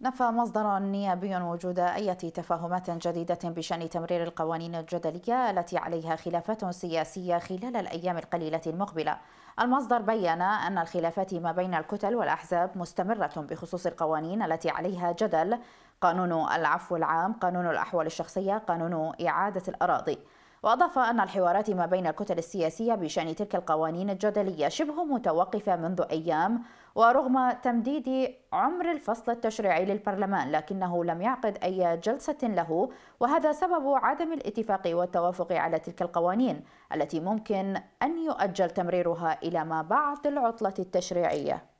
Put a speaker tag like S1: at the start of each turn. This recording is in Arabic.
S1: نفى مصدر نيابي وجود أي تفاهمات جديدة بشأن تمرير القوانين الجدلية التي عليها خلافات سياسية خلال الأيام القليلة المقبلة المصدر بيّن أن الخلافات ما بين الكتل والأحزاب مستمرة بخصوص القوانين التي عليها جدل قانون العفو العام قانون الأحوال الشخصية قانون إعادة الأراضي وأضاف أن الحوارات ما بين الكتل السياسية بشأن تلك القوانين الجدلية شبه متوقفة منذ أيام ورغم تمديد عمر الفصل التشريعي للبرلمان لكنه لم يعقد أي جلسة له وهذا سبب عدم الاتفاق والتوافق على تلك القوانين التي ممكن أن يؤجل تمريرها إلى ما بعد العطلة التشريعية